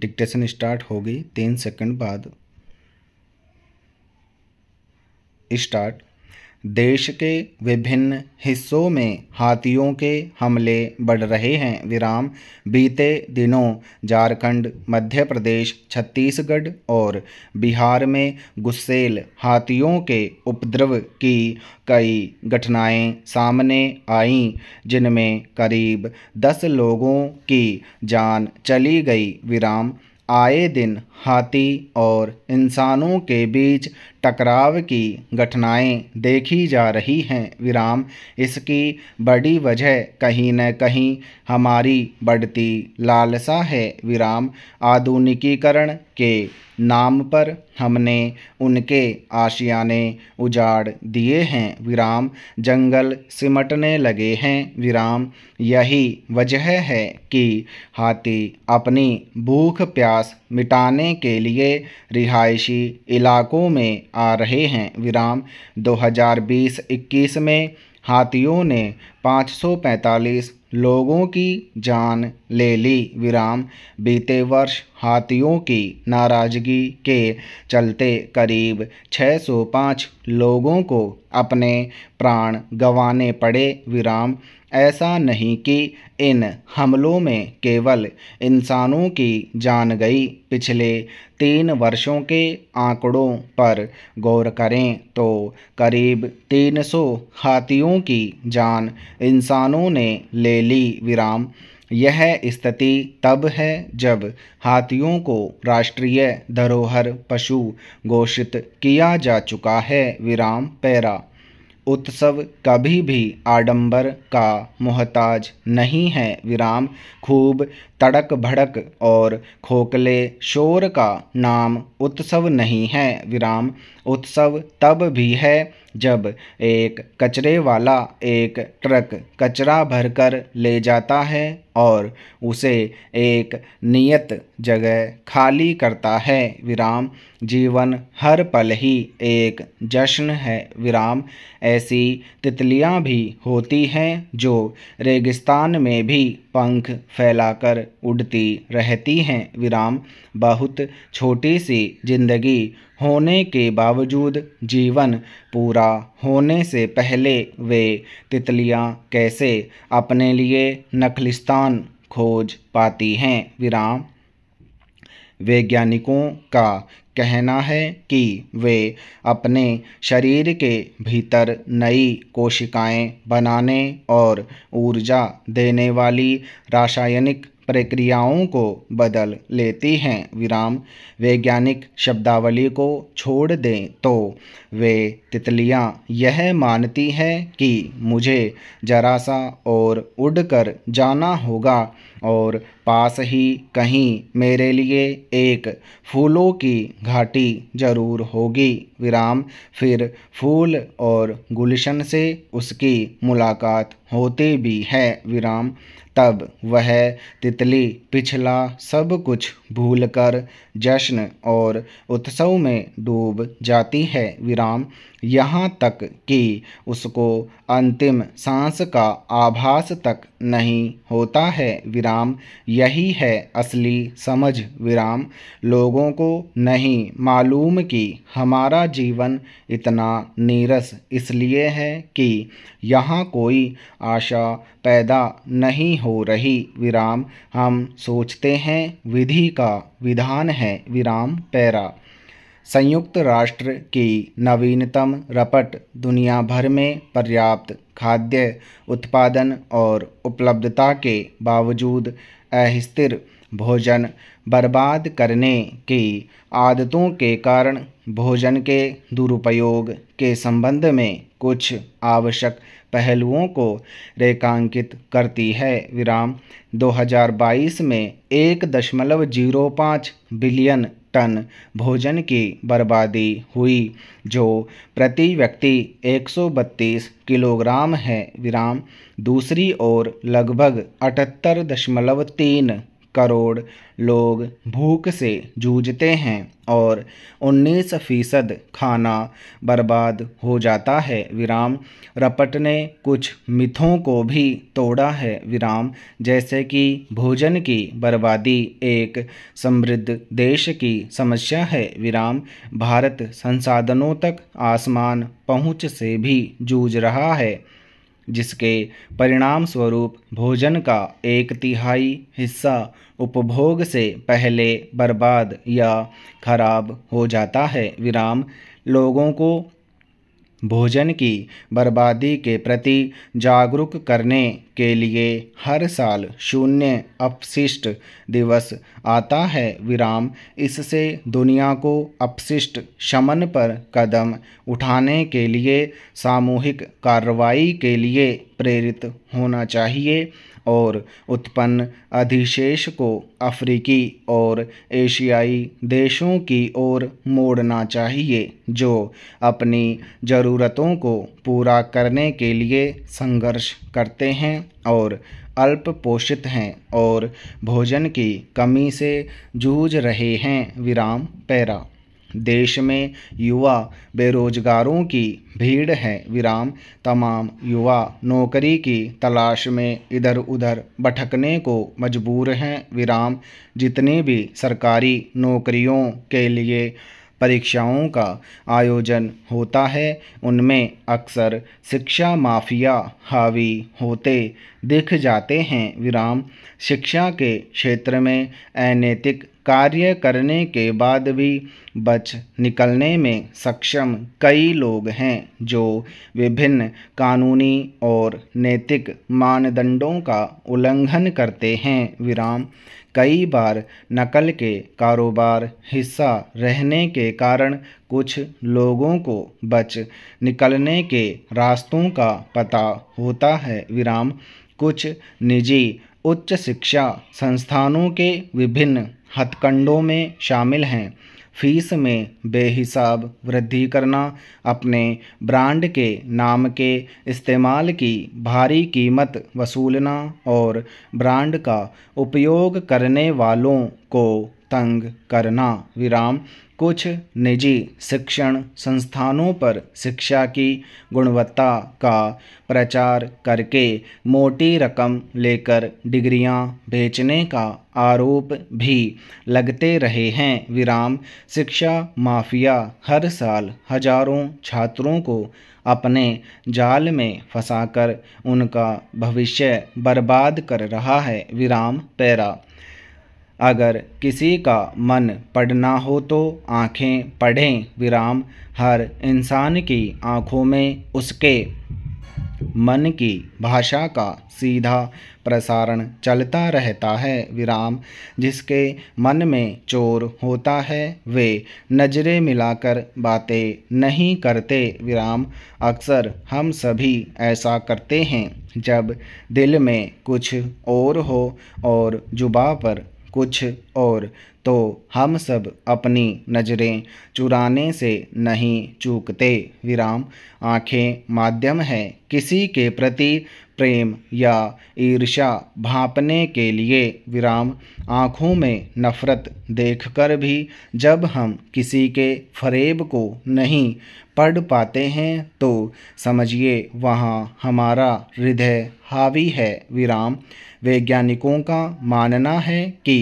dictation start हो गई तीन सेकंड बाद स्टार्ट देश के विभिन्न हिस्सों में हाथियों के हमले बढ़ रहे हैं विराम बीते दिनों झारखंड मध्य प्रदेश छत्तीसगढ़ और बिहार में गुस्सेल हाथियों के उपद्रव की कई घटनाएं सामने आईं जिनमें करीब दस लोगों की जान चली गई विराम आए दिन हाथी और इंसानों के बीच टकराव की घटनाएं देखी जा रही हैं विराम इसकी बड़ी वजह कहीं न कहीं हमारी बढ़ती लालसा है विराम आधुनिकीकरण के नाम पर हमने उनके आशियाने उजाड़ दिए हैं विराम जंगल सिमटने लगे हैं विराम यही वजह है कि हाथी अपनी भूख प्यास मिटाने के लिए रिहायशी इलाकों में आ रहे हैं विराम 2020-21 में हाथियों ने 545 लोगों की जान ले ली विराम बीते वर्ष हाथियों की नाराज़गी के चलते करीब 605 लोगों को अपने प्राण गंवाने पड़े विराम ऐसा नहीं कि इन हमलों में केवल इंसानों की जान गई पिछले तीन वर्षों के आंकड़ों पर गौर करें तो करीब 300 हाथियों की जान इंसानों ने ले ली विराम यह स्थिति तब है जब हाथियों को राष्ट्रीय धरोहर पशु घोषित किया जा चुका है विराम पैरा उत्सव कभी भी आडंबर का मोहताज नहीं है विराम खूब तड़क भड़क और खोखले शोर का नाम उत्सव नहीं है विराम उत्सव तब भी है जब एक कचरे वाला एक ट्रक कचरा भरकर ले जाता है और उसे एक नियत जगह खाली करता है विराम जीवन हर पल ही एक जश्न है विराम ऐसी तितलियां भी होती हैं जो रेगिस्तान में भी पंख फैलाकर उड़ती रहती हैं विराम बहुत छोटी सी जिंदगी होने के बावजूद जीवन पूरा होने से पहले वे तितलियाँ कैसे अपने लिए नखलिस्तान खोज पाती हैं विराम वैज्ञानिकों का कहना है कि वे अपने शरीर के भीतर नई कोशिकाएं बनाने और ऊर्जा देने वाली रासायनिक प्रक्रियाओं को बदल लेती हैं विराम वैज्ञानिक शब्दावली को छोड़ दें तो वे तितलियां यह मानती हैं कि मुझे जरा सा और उड़कर जाना होगा और पास ही कहीं मेरे लिए एक फूलों की घाटी जरूर होगी विराम फिर फूल और गुलशन से उसकी मुलाकात होते भी है विराम तब वह तितली पिछला सब कुछ भूलकर जश्न और उत्सव में डूब जाती है विराम यहाँ तक कि उसको अंतिम सांस का आभास तक नहीं होता है विराम यही है असली समझ विराम लोगों को नहीं मालूम कि हमारा जीवन इतना नीरस इसलिए है कि यहाँ कोई आशा पैदा नहीं हो रही विराम हम सोचते हैं विधि का विधान है है विराम पैरा संयुक्त राष्ट्र की नवीनतम रपट दुनिया भर में पर्याप्त खाद्य उत्पादन और उपलब्धता के बावजूद अस्थिर भोजन बर्बाद करने की आदतों के कारण भोजन के दुरुपयोग के संबंध में कुछ आवश्यक पहलुओं को रेखांकित करती है विराम 2022 में एक दशमलव जीरो पाँच बिलियन टन भोजन की बर्बादी हुई जो प्रति व्यक्ति 132 किलोग्राम है विराम दूसरी ओर लगभग अठहत्तर दशमलव तीन करोड़ लोग भूख से जूझते हैं और 19 फीसद खाना बर्बाद हो जाता है विराम रपट ने कुछ मिथों को भी तोड़ा है विराम जैसे कि भोजन की बर्बादी एक समृद्ध देश की समस्या है विराम भारत संसाधनों तक आसमान पहुंच से भी जूझ रहा है जिसके परिणाम स्वरूप भोजन का एक तिहाई हिस्सा उपभोग से पहले बर्बाद या खराब हो जाता है विराम लोगों को भोजन की बर्बादी के प्रति जागरूक करने के लिए हर साल शून्य अपशिष्ट दिवस आता है विराम इससे दुनिया को अपशिष्ट शमन पर कदम उठाने के लिए सामूहिक कार्रवाई के लिए प्रेरित होना चाहिए और उत्पन्न अधिशेष को अफ्रीकी और एशियाई देशों की ओर मोड़ना चाहिए जो अपनी ज़रूरतों को पूरा करने के लिए संघर्ष करते हैं और अल्प पोषित हैं और भोजन की कमी से जूझ रहे हैं विराम पैरा देश में युवा बेरोजगारों की भीड़ है विराम तमाम युवा नौकरी की तलाश में इधर उधर भटकने को मजबूर हैं विराम जितने भी सरकारी नौकरियों के लिए परीक्षाओं का आयोजन होता है उनमें अक्सर शिक्षा माफिया हावी होते दिख जाते हैं विराम शिक्षा के क्षेत्र में अनैतिक कार्य करने के बाद भी बच निकलने में सक्षम कई लोग हैं जो विभिन्न कानूनी और नैतिक मानदंडों का उल्लंघन करते हैं विराम कई बार नकल के कारोबार हिस्सा रहने के कारण कुछ लोगों को बच निकलने के रास्तों का पता होता है विराम कुछ निजी उच्च शिक्षा संस्थानों के विभिन्न हथकंडों में शामिल हैं फीस में बेहिसाब वृद्धि करना अपने ब्रांड के नाम के इस्तेमाल की भारी कीमत वसूलना और ब्रांड का उपयोग करने वालों को तंग करना विराम कुछ निजी शिक्षण संस्थानों पर शिक्षा की गुणवत्ता का प्रचार करके मोटी रकम लेकर डिग्रियां बेचने का आरोप भी लगते रहे हैं विराम शिक्षा माफिया हर साल हजारों छात्रों को अपने जाल में फंसाकर उनका भविष्य बर्बाद कर रहा है विराम पैरा अगर किसी का मन पढ़ना हो तो आँखें पढ़ें विराम हर इंसान की आँखों में उसके मन की भाषा का सीधा प्रसारण चलता रहता है विराम जिसके मन में चोर होता है वे नजरें मिलाकर बातें नहीं करते विराम अक्सर हम सभी ऐसा करते हैं जब दिल में कुछ और हो और जुबा पर कुछ और तो हम सब अपनी नज़रें चुराने से नहीं चूकते विराम आँखें माध्यम है किसी के प्रति प्रेम या ईर्ष्या भापने के लिए विराम आँखों में नफ़रत देखकर भी जब हम किसी के फरेब को नहीं पढ़ पाते हैं तो समझिए वहाँ हमारा हृदय हावी है विराम वैज्ञानिकों का मानना है कि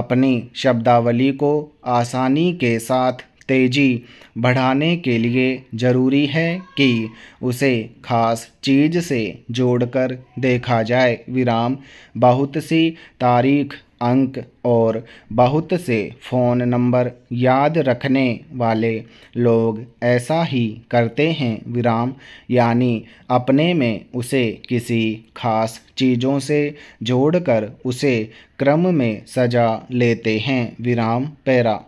अपनी शब्दावली को आसानी के साथ तेजी बढ़ाने के लिए ज़रूरी है कि उसे खास चीज़ से जोड़कर देखा जाए विराम बहुत सी तारीख अंक और बहुत से फ़ोन नंबर याद रखने वाले लोग ऐसा ही करते हैं विराम यानी अपने में उसे किसी खास चीज़ों से जोड़कर उसे क्रम में सजा लेते हैं विराम पैरा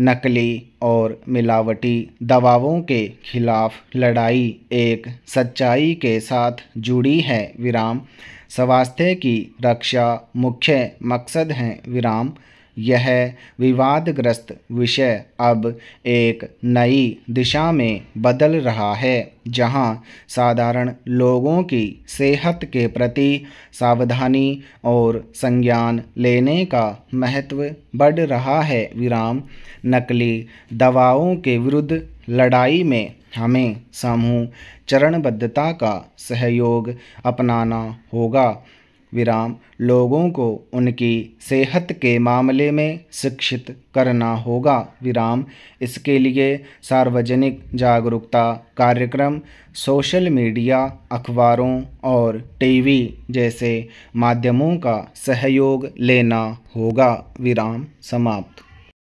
नकली और मिलावटी दवाओं के खिलाफ लड़ाई एक सच्चाई के साथ जुड़ी है विराम स्वास्थ्य की रक्षा मुख्य मकसद है विराम यह विवादग्रस्त विषय अब एक नई दिशा में बदल रहा है जहां साधारण लोगों की सेहत के प्रति सावधानी और संज्ञान लेने का महत्व बढ़ रहा है विराम नकली दवाओं के विरुद्ध लड़ाई में हमें समूह चरणबद्धता का सहयोग अपनाना होगा विराम लोगों को उनकी सेहत के मामले में शिक्षित करना होगा विराम इसके लिए सार्वजनिक जागरूकता कार्यक्रम सोशल मीडिया अखबारों और टीवी जैसे माध्यमों का सहयोग लेना होगा विराम समाप्त